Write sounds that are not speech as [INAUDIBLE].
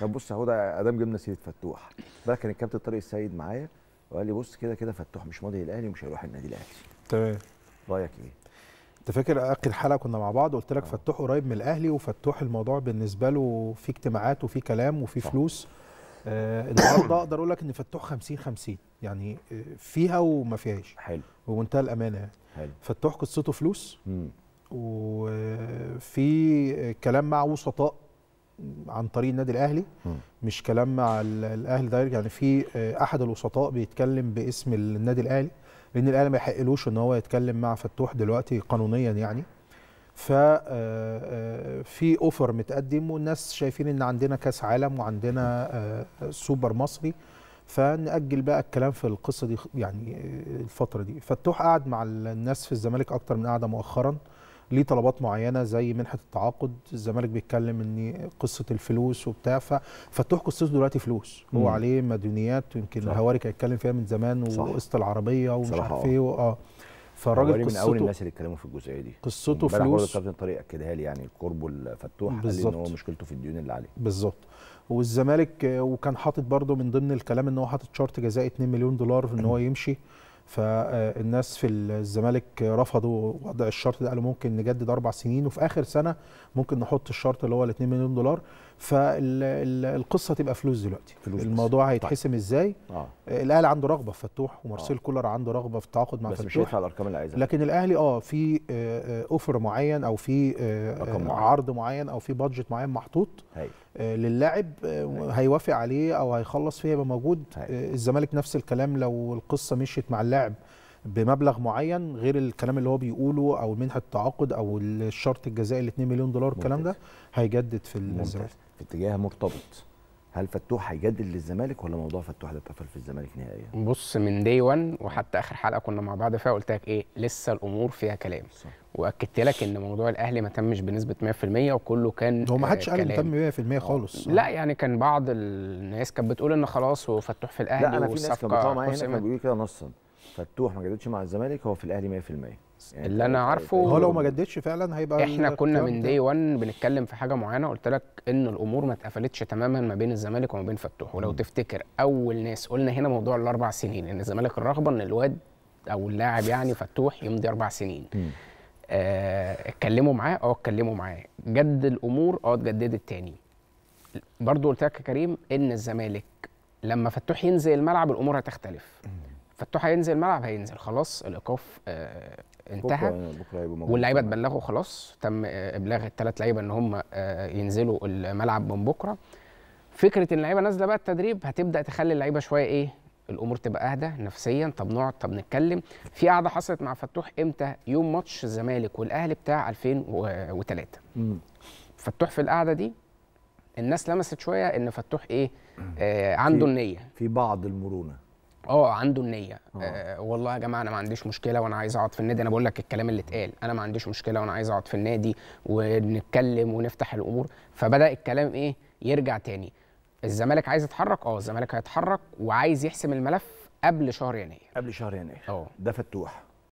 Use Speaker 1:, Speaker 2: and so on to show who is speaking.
Speaker 1: طب بص هو ده ادام جبنا سيره فتوح ده كان الكابتن طارق السيد معايا وقال لي بص كده كده فتوح مش ماضي الاهلي ومش هيروح النادي الاهلي تمام رايك ايه؟ انت فاكر اخر حلقه كنا مع بعض قلت لك آه. فتوح قريب من الاهلي وفتوح الموضوع بالنسبه له في اجتماعات وفي كلام وفي فلوس آه النهارده [COUGHS] اقدر اقول لك ان فتوح 50 50 يعني آه، فيها وما فيهاش حلو ومنتهى الامانه يعني حلو فتوح قصته فلوس امم وفي آه، كلام مع وسطاء عن طريق النادي الاهلي م. مش كلام مع الاهلي دايركت يعني في آه، احد الوسطاء بيتكلم باسم النادي الاهلي لان الاهلي ما يحقلوش ان هو يتكلم مع فتوح دلوقتي قانونيا يعني ف آه، آه، في اوفر متقدم والناس شايفين ان عندنا كاس عالم وعندنا سوبر مصري فنأجل بقى الكلام في القصه دي يعني الفتره دي فتوح قعد مع الناس في الزمالك اكتر من قعده مؤخرا ليه طلبات معينه زي منحه التعاقد الزمالك بيتكلم ان قصه الفلوس وبتاع ففتوح قصته دلوقتي فلوس هو مم. عليه مديونيات يمكن الهواري هيتكلم فيها من زمان وقسط العربيه ومش عارف آه. ايه اه فالراجل قصته من اول الناس اللي اتكلموا في الجزئيه دي قصته فلوس كابتن طارق اكدها لي يعني الكرب الفتوح قال ان هو مشكلته في الديون اللي عليه بالظبط والزمالك آه، وكان حاطط برضه من ضمن الكلام ان هو حاطط شرط جزائي 2 مليون دولار ان هو [CLEARS THROAT] يمشي فالناس في الزمالك رفضوا وضع الشرط ده قالوا ممكن نجدد اربع سنين وفي اخر سنه ممكن نحط الشرط اللي هو ال 2 مليون دولار فالقصه تبقى فلوس دلوقتي فلوس الموضوع طيب. هيتحسم طيب. ازاي آه. الاهلي عنده رغبه في فتوح ومارسيل آه. كولر عنده رغبه في التعاقد مع بس فتوح بس مش الارقام اللي عايزها لكن الاهلي اه في اوفر آه، آه، معين او في آه، معين. عرض معين او في بادجت معين محطوط للاعب هيوافق عليه او هيخلص فيه يبقى موجود الزمالك نفس الكلام لو القصه مشيت مع اللاعب بمبلغ معين غير الكلام اللي هو بيقوله او منحه التعاقد او الشرط الجزائي ال 2 مليون دولار الكلام ده هيجدد في الزمالك في اتجاه مرتبط هل فتوح هيجدد للزمالك ولا موضوع فتوح ده اتقفل في الزمالك نهائيا؟
Speaker 2: بص من دي 1 وحتى اخر حلقه كنا مع بعض فيها قلت لك ايه لسه الامور فيها كلام صح. واكدت لك ان موضوع الاهلي ما تمش بنسبه 100% وكله كان هو ما حدش آه، قال
Speaker 1: تم 100% خالص لا
Speaker 2: يعني كان بعض الناس كانت بتقول ان خلاص وفتوح في الاهلي لا انا في ناس كانت بتطلع بيقولوا كده نصا فتوح ما جددش مع الزمالك هو في الاهلي 100% يعني اللي انا عارفه هو لو ما جددش
Speaker 1: فعلا هيبقى احنا كنا من دي
Speaker 2: 1 بنتكلم في حاجه معينه قلت لك ان الامور ما اتقفلتش تماما ما بين الزمالك وما بين فتوح ولو م. تفتكر اول ناس قلنا هنا موضوع الاربع سنين ان الزمالك الرغبه ان الواد او اللاعب يعني فتوح يمضي اربع سنين آه اتكلموا معاه اه اتكلموا معاه جد الامور اه اتجددت تاني برضه قلت لك يا كريم ان الزمالك لما فتوح ينزل الملعب الامور هتختلف م. فتوح هينزل الملعب هينزل خلاص الايقاف آه انتهى يعني، واللعيبه تبلغوا خلاص تم ابلاغ الثلاث لعيبه ان هم آه ينزلوا الملعب من بكره فكره ان اللعيبه نازله بقى التدريب هتبدا تخلي اللعيبه شويه ايه الامور تبقى اهدى نفسيا طب نقعد طب نتكلم في قعده حصلت مع فتوح امتى يوم ماتش الزمالك والاهلي بتاع 2003 مم. فتوح في القعده دي الناس لمست شويه ان فتوح ايه آه عنده النيه في بعض المرونه اه عنده النيه اه. آه والله يا جماعه انا ما عنديش مشكله وانا عايز اقعد في النادي انا بقول لك الكلام اللي اتقال انا ما عنديش مشكله وانا عايز اقعد في النادي ونتكلم ونفتح الامور فبدا الكلام ايه يرجع تاني الزمالك عايز يتحرك اه الزمالك هيتحرك وعايز يحسم الملف قبل شهر يناير قبل شهر يناير اه ده فتوح